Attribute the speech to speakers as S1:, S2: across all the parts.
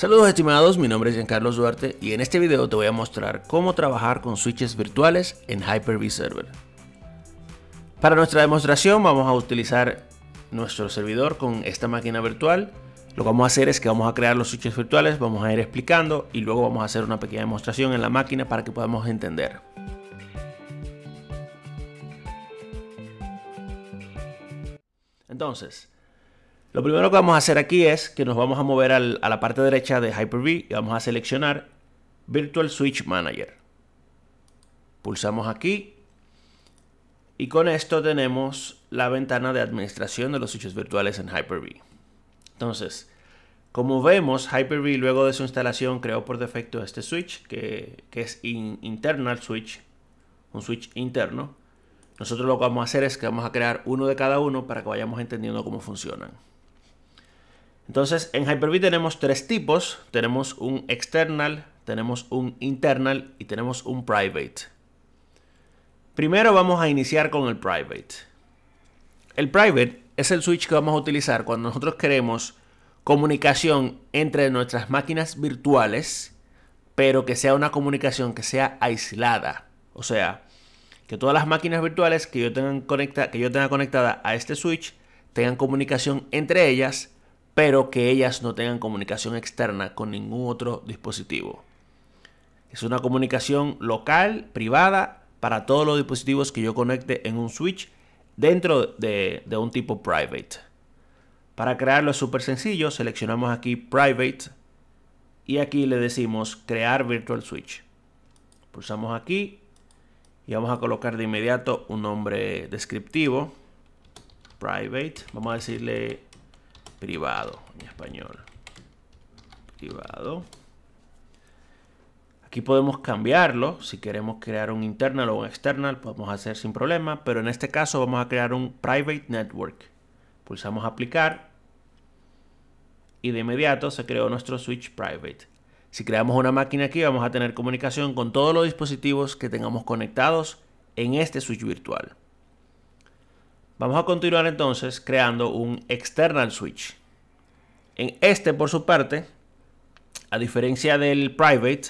S1: Saludos estimados, mi nombre es Giancarlo Duarte y en este video te voy a mostrar cómo trabajar con switches virtuales en Hyper-V Server. Para nuestra demostración vamos a utilizar nuestro servidor con esta máquina virtual. Lo que vamos a hacer es que vamos a crear los switches virtuales, vamos a ir explicando y luego vamos a hacer una pequeña demostración en la máquina para que podamos entender. Entonces, lo primero que vamos a hacer aquí es que nos vamos a mover a la parte derecha de Hyper-V y vamos a seleccionar Virtual Switch Manager. Pulsamos aquí y con esto tenemos la ventana de administración de los switches virtuales en Hyper-V. Entonces, como vemos, Hyper-V luego de su instalación creó por defecto este switch que, es internal switch, un switch interno. Nosotros lo que vamos a hacer es que vamos a crear uno de cada uno para que vayamos entendiendo cómo funcionan. Entonces, en Hyper-V tenemos tres tipos. Tenemos un external, tenemos un internal y tenemos un private. Primero vamos a iniciar con el private. El private es el switch que vamos a utilizar cuando nosotros queremos comunicación entre nuestras máquinas virtuales, pero que sea una comunicación que sea aislada. O sea, que todas las máquinas virtuales que yo, tenga que yo tenga conectada a este switch tengan comunicación entre ellas, pero que ellas no tengan comunicación externa con ningún otro dispositivo. Es una comunicación local, privada, para todos los dispositivos que yo conecte en un switch dentro de, un tipo private. Para crearlo es súper sencillo, seleccionamos aquí private y aquí le decimos crear virtual switch. Pulsamos aquí y vamos a colocar de inmediato un nombre descriptivo, private, vamos a decirle privado en español. Privado. Aquí podemos cambiarlo. Si queremos crear un internal o un external, podemos hacer sin problema. Pero en este caso vamos a crear un private network. Pulsamos aplicar. Y de inmediato se creó nuestro switch private. Si creamos una máquina aquí, vamos a tener comunicación con todos los dispositivos que tengamos conectados en este switch virtual. Vamos a continuar entonces creando un external switch. En este, por su parte, a diferencia del private,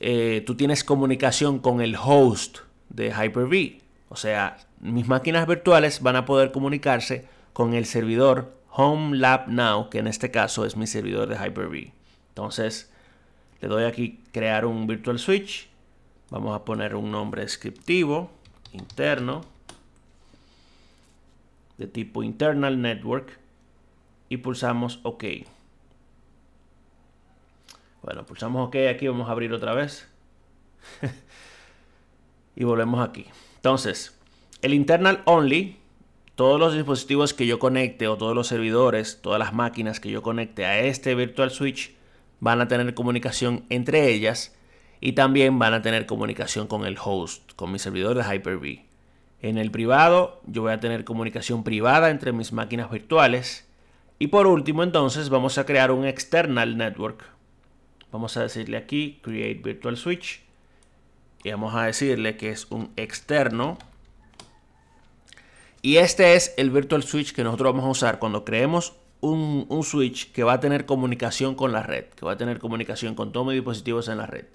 S1: eh, tú tienes comunicación con el host de Hyper-V. O sea, mis máquinas virtuales van a poder comunicarse con el servidor Home Lab Now, que en este caso es mi servidor de Hyper-V. Entonces, le doy aquí crear un virtual switch. Vamos a poner un nombre descriptivo interno de tipo Internal Network y pulsamos OK. Bueno, pulsamos OK aquí, vamos a abrir otra vez. y volvemos aquí. Entonces, el internal only, todos los dispositivos que yo conecte o todos los servidores, todas las máquinas que yo conecte a este virtual switch van a tener comunicación entre ellas y también van a tener comunicación con el host, con mi servidor de Hyper-V. En el privado, yo voy a tener comunicación privada entre mis máquinas virtuales. Y por último, entonces, vamos a crear un external network. Vamos a decirle aquí, create virtual switch. Y vamos a decirle que es un externo. Y este es el virtual switch que nosotros vamos a usar cuando creemos un, switch que va a tener comunicación con la red, que va a tener comunicación con todos mis dispositivos en la red.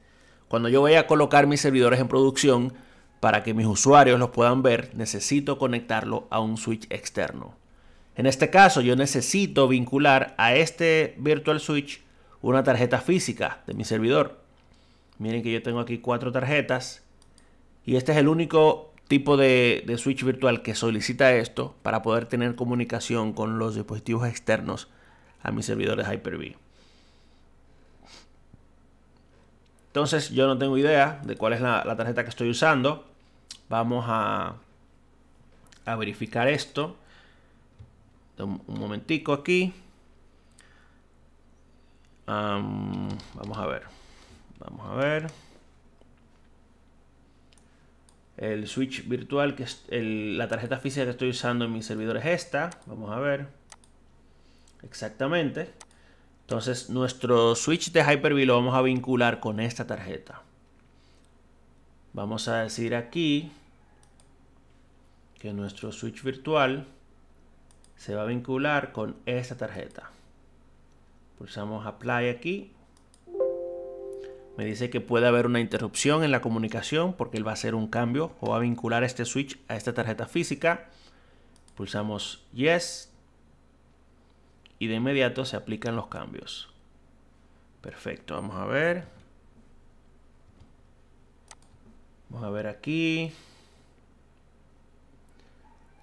S1: Cuando yo vaya a colocar mis servidores en producción, para que mis usuarios los puedan ver, necesito conectarlo a un switch externo. En este caso, yo necesito vincular a este virtual switch una tarjeta física de mi servidor. Miren que yo tengo aquí cuatro tarjetas y este es el único tipo de, switch virtual que solicita esto para poder tener comunicación con los dispositivos externos a mis servidores Hyper-V. Entonces yo no tengo idea de cuál es la tarjeta que estoy usando. Vamos a, verificar esto. Un, momentico aquí. vamos a ver. Vamos a ver. El switch virtual, que es la tarjeta física que estoy usando en mi servidor es esta. Vamos a ver. Exactamente. Entonces nuestro switch de Hyper-V lo vamos a vincular con esta tarjeta. Vamos a decir aquí que nuestro switch virtual se va a vincular con esta tarjeta. Pulsamos Apply aquí. Me dice que puede haber una interrupción en la comunicación porque él va a hacer un cambio o va a vincular este switch a esta tarjeta física. Pulsamos Yes. Y de inmediato se aplican los cambios. Perfecto, vamos a ver. Vamos a ver aquí.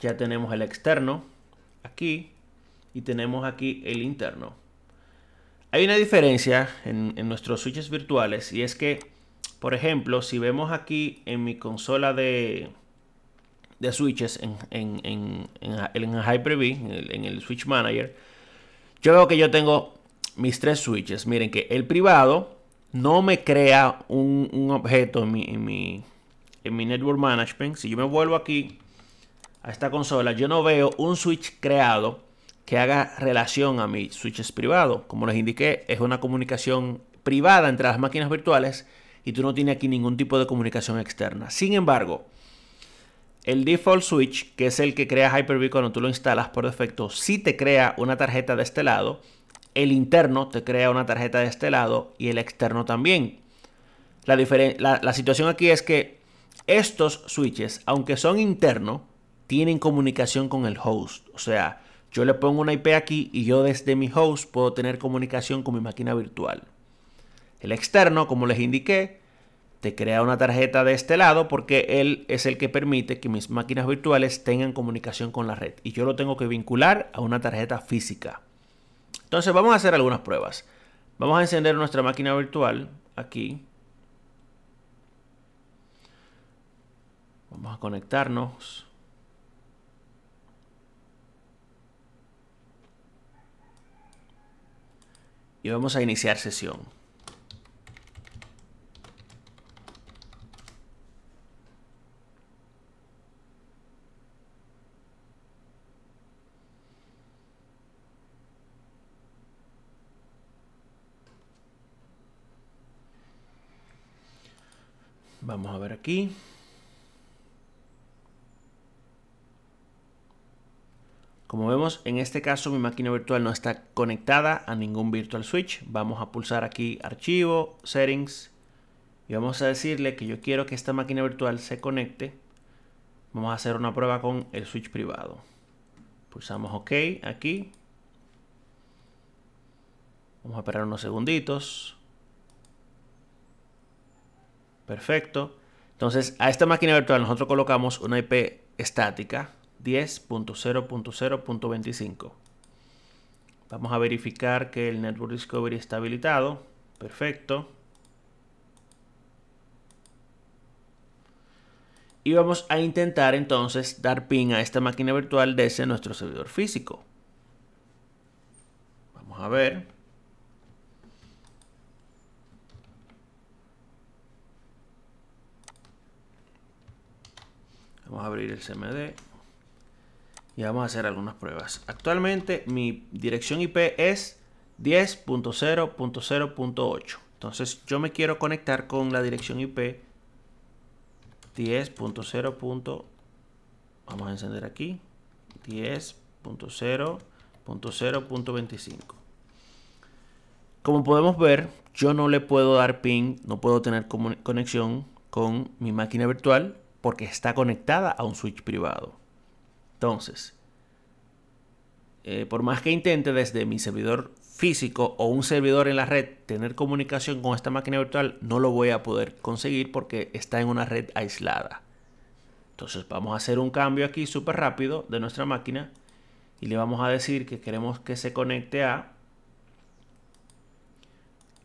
S1: Ya tenemos el externo aquí y tenemos aquí el interno. Hay una diferencia en, nuestros switches virtuales y es que, por ejemplo, si vemos aquí en mi consola de, de switches en, en, en, Hyper-V, en el, Switch Manager, yo veo que yo tengo mis tres switches. Miren que el privado no me crea un, objeto en mi, Network Management. Si yo me vuelvo aquí a esta consola, yo no veo un Switch creado que haga relación a mi Switch privado. Como les indiqué, es una comunicación privada entre las máquinas virtuales y tú no tienes aquí ningún tipo de comunicación externa. Sin embargo, el default switch, que es el que crea Hyper-V cuando tú lo instalas por defecto, si te crea una tarjeta de este lado, el interno te crea una tarjeta de este lado y el externo también. La, la situación aquí es que estos switches, aunque son internos, tienen comunicación con el host. O sea, yo le pongo una IP aquí y yo desde mi host puedo tener comunicación con mi máquina virtual. El externo, como les indiqué, te crea una tarjeta de este lado porque él es el que permite que mis máquinas virtuales tengan comunicación con la red y yo lo tengo que vincular a una tarjeta física. Entonces vamos a hacer algunas pruebas. Vamos a encender nuestra máquina virtual aquí. Vamos a conectarnos. y vamos a iniciar sesión. Vamos a ver aquí. Como vemos, en este caso mi máquina virtual no está conectada a ningún virtual switch. Vamos a pulsar aquí archivo, settings y vamos a decirle que yo quiero que esta máquina virtual se conecte. Vamos a hacer una prueba con el switch privado. Pulsamos OK aquí. Vamos a esperar unos segunditos. Perfecto. Entonces a esta máquina virtual nosotros colocamos una IP estática 10.0.0.25. Vamos a verificar que el Network Discovery está habilitado. Perfecto. Y vamos a intentar entonces dar pin a esta máquina virtual desde nuestro servidor físico. Vamos a ver. Vamos a abrir el CMD y vamos a hacer algunas pruebas. Actualmente mi dirección IP es 10.0.0.8. Entonces yo me quiero conectar con la dirección IP 10.0. Vamos a encender aquí 10.0.0.25. Como podemos ver, yo no le puedo dar ping, no puedo tener conexión con mi máquina virtual porque está conectada a un switch privado. Entonces, eh, por más que intente desde mi servidor físico o un servidor en la red tener comunicación con esta máquina virtual, no lo voy a poder conseguir porque está en una red aislada. Entonces vamos a hacer un cambio aquí súper rápido de nuestra máquina y le vamos a decir que queremos que se conecte a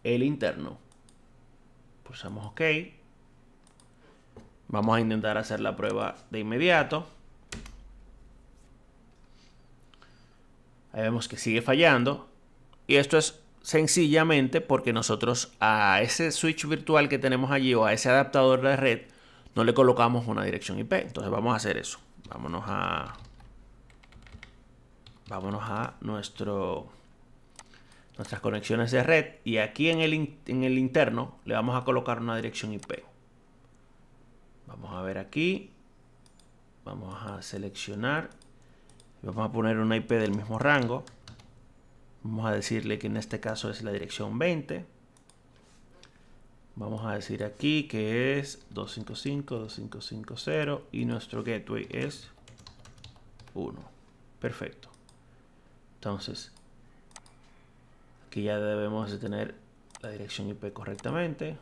S1: el interno. Pulsamos OK. Vamos a intentar hacer la prueba de inmediato. Ahí vemos que sigue fallando. Y esto es sencillamente porque nosotros a ese switch virtual que tenemos allí o a ese adaptador de red no le colocamos una dirección IP. Entonces vamos a hacer eso. Vámonos a... Vámonos a nuestro, nuestras conexiones de red y aquí en el, en el interno le vamos a colocar una dirección IP. Vamos a ver aquí. Vamos a seleccionar Vamos a poner una IP del mismo rango. Vamos a decirle que en este caso es la dirección 20. Vamos a decir aquí que es 255.255.0 y nuestro gateway es 1. Perfecto. Entonces, aquí ya debemos de tener la dirección IP correctamente.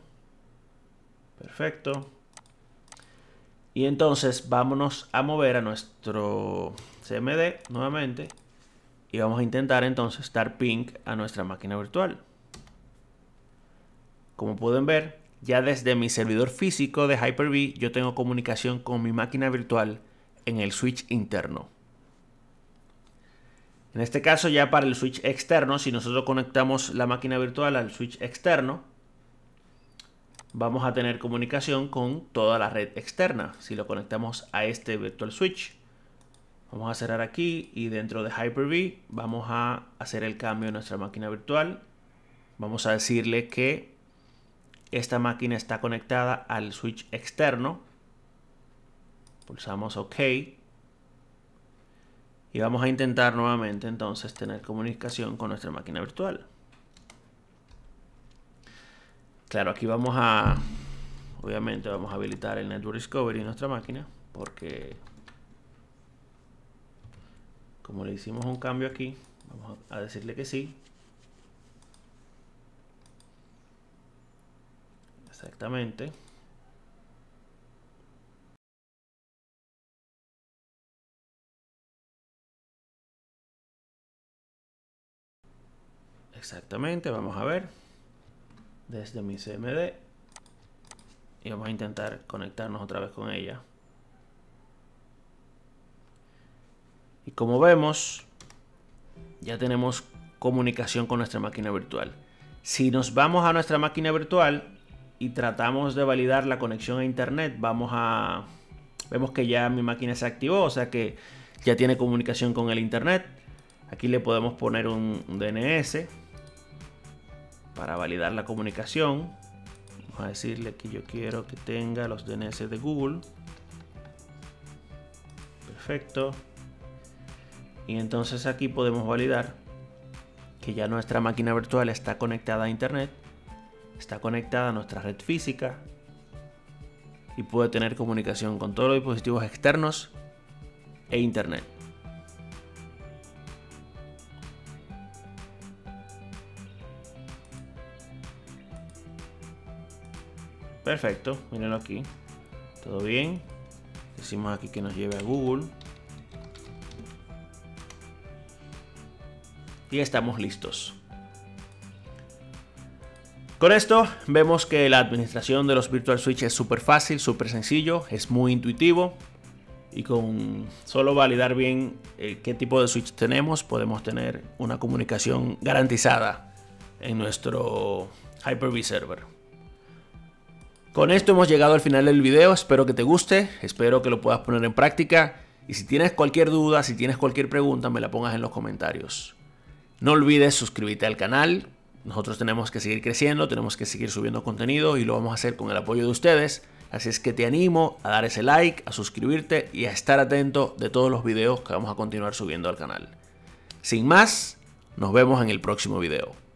S1: Perfecto. Y entonces vámonos a mover a nuestro cmd nuevamente y vamos a intentar entonces dar ping a nuestra máquina virtual. Como pueden ver, ya desde mi servidor físico de Hyper-V yo tengo comunicación con mi máquina virtual en el switch interno. En este caso ya para el switch externo, si nosotros conectamos la máquina virtual al switch externo, vamos a tener comunicación con toda la red externa si lo conectamos a este virtual switch. Vamos a cerrar aquí y dentro de Hyper-V vamos a hacer el cambio en nuestra máquina virtual. Vamos a decirle que esta máquina está conectada al switch externo. Pulsamos OK. Y vamos a intentar nuevamente entonces tener comunicación con nuestra máquina virtual. Claro, aquí vamos a... Obviamente vamos a habilitar el Network Discovery en nuestra máquina porque como le hicimos un cambio aquí, vamos a decirle que sí. Exactamente. Exactamente, vamos a ver. Desde mi CMD. Y vamos a intentar conectarnos otra vez con ella. Y como vemos, ya tenemos comunicación con nuestra máquina virtual. Si nos vamos a nuestra máquina virtual y tratamos de validar la conexión a internet, vamos a vemos que ya mi máquina se activó, o sea que ya tiene comunicación con el internet. Aquí le podemos poner un, DNS para validar la comunicación. Vamos a decirle que yo quiero que tenga los DNS de Google. Perfecto. Y entonces aquí podemos validar que ya nuestra máquina virtual está conectada a Internet, está conectada a nuestra red física y puede tener comunicación con todos los dispositivos externos e Internet. Perfecto, mírenlo aquí. Todo bien. Decimos aquí que nos lleve a Google. y estamos listos. Con esto vemos que la administración de los Virtual Switch es súper fácil, súper sencillo, es muy intuitivo y con solo validar bien eh, qué tipo de Switch tenemos podemos tener una comunicación garantizada en nuestro Hyper-V Server. Con esto hemos llegado al final del video, espero que te guste, espero que lo puedas poner en práctica y si tienes cualquier duda, si tienes cualquier pregunta me la pongas en los comentarios. No olvides suscribirte al canal. Nosotros tenemos que seguir creciendo, tenemos que seguir subiendo contenido y lo vamos a hacer con el apoyo de ustedes. Así es que te animo a dar ese like, a suscribirte y a estar atento de todos los videos que vamos a continuar subiendo al canal. Sin más, nos vemos en el próximo video.